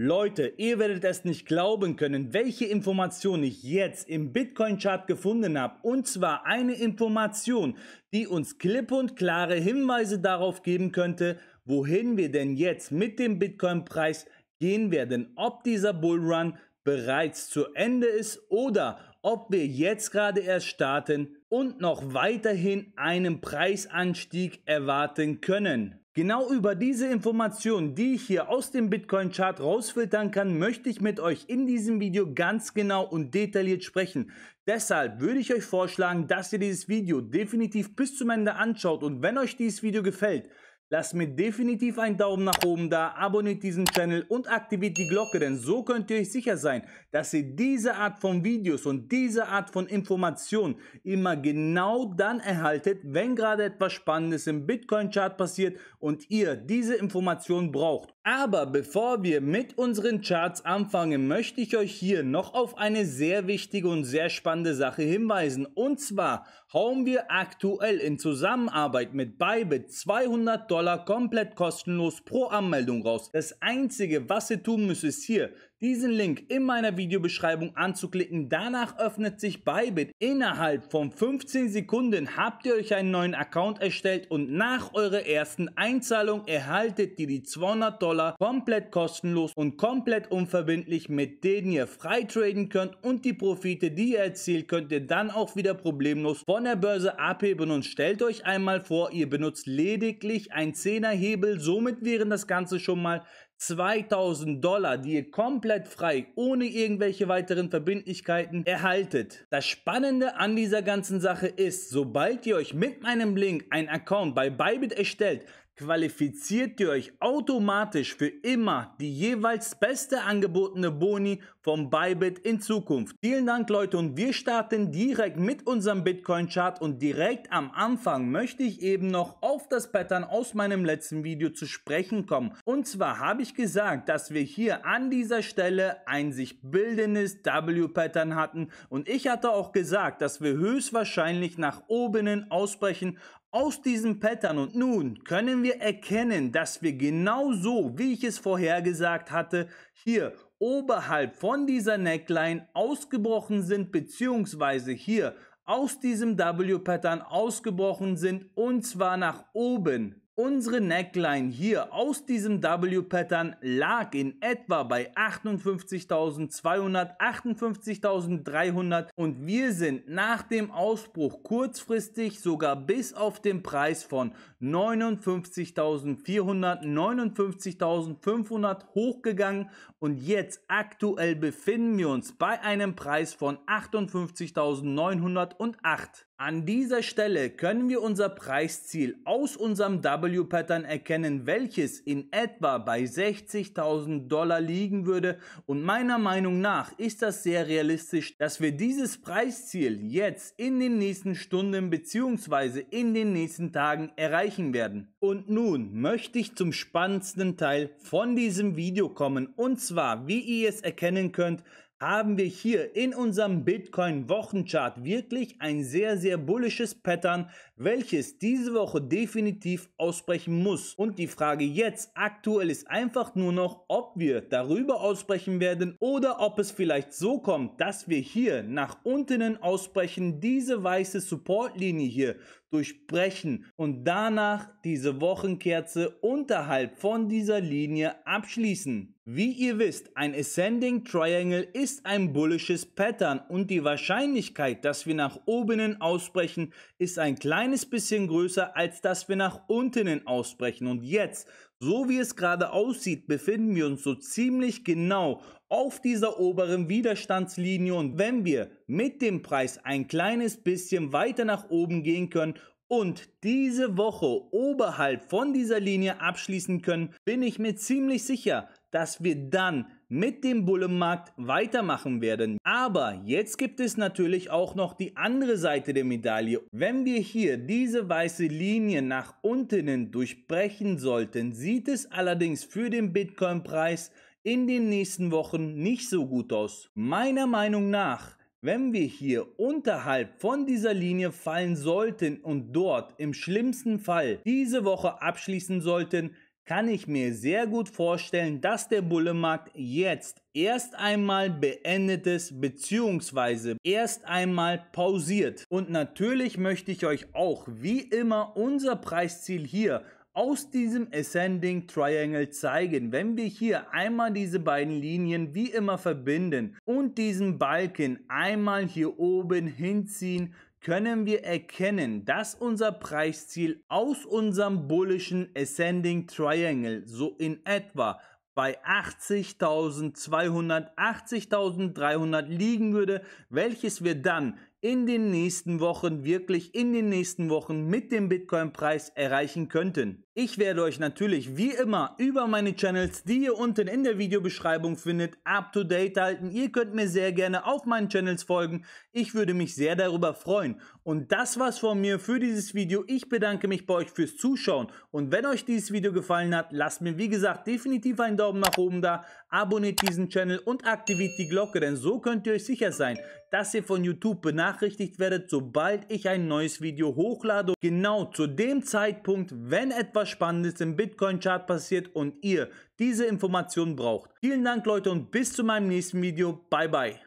Leute, ihr werdet es nicht glauben können, welche Information ich jetzt im Bitcoin-Chart gefunden habe. Und zwar eine Information, die uns klipp und klare Hinweise darauf geben könnte, wohin wir denn jetzt mit dem Bitcoin-Preis gehen werden, ob dieser Bullrun bereits zu Ende ist oder ob wir jetzt gerade erst starten und noch weiterhin einen Preisanstieg erwarten können. Genau über diese Informationen, die ich hier aus dem Bitcoin Chart rausfiltern kann, möchte ich mit euch in diesem Video ganz genau und detailliert sprechen. Deshalb würde ich euch vorschlagen, dass ihr dieses Video definitiv bis zum Ende anschaut und wenn euch dieses Video gefällt, Lasst mir definitiv einen Daumen nach oben da, abonniert diesen Channel und aktiviert die Glocke, denn so könnt ihr euch sicher sein, dass ihr diese Art von Videos und diese Art von Informationen immer genau dann erhaltet, wenn gerade etwas Spannendes im Bitcoin-Chart passiert und ihr diese Informationen braucht aber bevor wir mit unseren Charts anfangen, möchte ich euch hier noch auf eine sehr wichtige und sehr spannende Sache hinweisen. Und zwar hauen wir aktuell in Zusammenarbeit mit Bybit 200 Dollar komplett kostenlos pro Anmeldung raus. Das einzige, was ihr tun müsst, ist hier diesen Link in meiner Videobeschreibung anzuklicken. Danach öffnet sich Bybit. Innerhalb von 15 Sekunden habt ihr euch einen neuen Account erstellt und nach eurer ersten Einzahlung erhaltet ihr die 200 Dollar komplett kostenlos und komplett unverbindlich, mit denen ihr frei traden könnt und die Profite, die ihr erzielt, könnt ihr dann auch wieder problemlos von der Börse abheben und stellt euch einmal vor, ihr benutzt lediglich ein 10er Hebel, somit wären das Ganze schon mal 2000 Dollar, die ihr komplett frei, ohne irgendwelche weiteren Verbindlichkeiten erhaltet. Das Spannende an dieser ganzen Sache ist, sobald ihr euch mit meinem Link ein Account bei Bybit erstellt, qualifiziert ihr euch automatisch für immer die jeweils beste angebotene Boni vom Bybit in Zukunft. Vielen Dank Leute und wir starten direkt mit unserem Bitcoin Chart und direkt am Anfang möchte ich eben noch auf das Pattern aus meinem letzten Video zu sprechen kommen. Und zwar habe ich gesagt, dass wir hier an dieser Stelle ein sich bildendes W-Pattern hatten und ich hatte auch gesagt, dass wir höchstwahrscheinlich nach oben ausbrechen aus diesem Pattern und nun können wir erkennen, dass wir genau so, wie ich es vorhergesagt hatte, hier oberhalb von dieser Neckline ausgebrochen sind bzw. hier aus diesem W-Pattern ausgebrochen sind und zwar nach oben Unsere Neckline hier aus diesem W-Pattern lag in etwa bei 58.200, 58.300 und wir sind nach dem Ausbruch kurzfristig sogar bis auf den Preis von 59.400, 59.500 hochgegangen und jetzt aktuell befinden wir uns bei einem Preis von 58.908. An dieser Stelle können wir unser Preisziel aus unserem W-Pattern erkennen, welches in etwa bei 60.000 Dollar liegen würde und meiner Meinung nach ist das sehr realistisch, dass wir dieses Preisziel jetzt in den nächsten Stunden bzw. in den nächsten Tagen erreichen werden. Und nun möchte ich zum spannendsten Teil von diesem Video kommen und zwar, wie ihr es erkennen könnt, haben wir hier in unserem Bitcoin Wochenchart wirklich ein sehr, sehr bullisches Pattern, welches diese Woche definitiv ausbrechen muss. Und die Frage jetzt aktuell ist einfach nur noch, ob wir darüber ausbrechen werden oder ob es vielleicht so kommt, dass wir hier nach unten ausbrechen, diese weiße Supportlinie hier durchbrechen und danach diese Wochenkerze unterhalb von dieser Linie abschließen. Wie ihr wisst, ein Ascending Triangle ist ein bullisches Pattern und die Wahrscheinlichkeit, dass wir nach oben hin ausbrechen, ist ein kleines bisschen größer, als dass wir nach unten hin ausbrechen. Und jetzt so wie es gerade aussieht, befinden wir uns so ziemlich genau auf dieser oberen Widerstandslinie und wenn wir mit dem Preis ein kleines bisschen weiter nach oben gehen können und diese Woche oberhalb von dieser Linie abschließen können, bin ich mir ziemlich sicher, dass wir dann mit dem Bullenmarkt weitermachen werden. Aber jetzt gibt es natürlich auch noch die andere Seite der Medaille. Wenn wir hier diese weiße Linie nach unten durchbrechen sollten, sieht es allerdings für den Bitcoin-Preis in den nächsten Wochen nicht so gut aus. Meiner Meinung nach wenn wir hier unterhalb von dieser Linie fallen sollten und dort im schlimmsten Fall diese Woche abschließen sollten, kann ich mir sehr gut vorstellen, dass der Bullenmarkt jetzt erst einmal beendet ist bzw. erst einmal pausiert. Und natürlich möchte ich euch auch wie immer unser Preisziel hier aus diesem Ascending Triangle zeigen. Wenn wir hier einmal diese beiden Linien wie immer verbinden und diesen Balken einmal hier oben hinziehen, können wir erkennen, dass unser Preisziel aus unserem bullischen Ascending Triangle so in etwa bei 80.200, 80.300 liegen würde, welches wir dann in den nächsten Wochen, wirklich in den nächsten Wochen mit dem Bitcoin-Preis erreichen könnten. Ich werde euch natürlich wie immer über meine Channels, die ihr unten in der Videobeschreibung findet, up to date halten. Ihr könnt mir sehr gerne auf meinen Channels folgen. Ich würde mich sehr darüber freuen. Und das war's von mir für dieses Video. Ich bedanke mich bei euch fürs Zuschauen. Und wenn euch dieses Video gefallen hat, lasst mir wie gesagt definitiv einen Daumen nach oben da, abonniert diesen Channel und aktiviert die Glocke, denn so könnt ihr euch sicher sein, dass ihr von YouTube benachrichtigt werdet, sobald ich ein neues Video hochlade. Genau zu dem Zeitpunkt, wenn etwas Spannendes im Bitcoin-Chart passiert und ihr diese Informationen braucht. Vielen Dank Leute und bis zu meinem nächsten Video. Bye bye.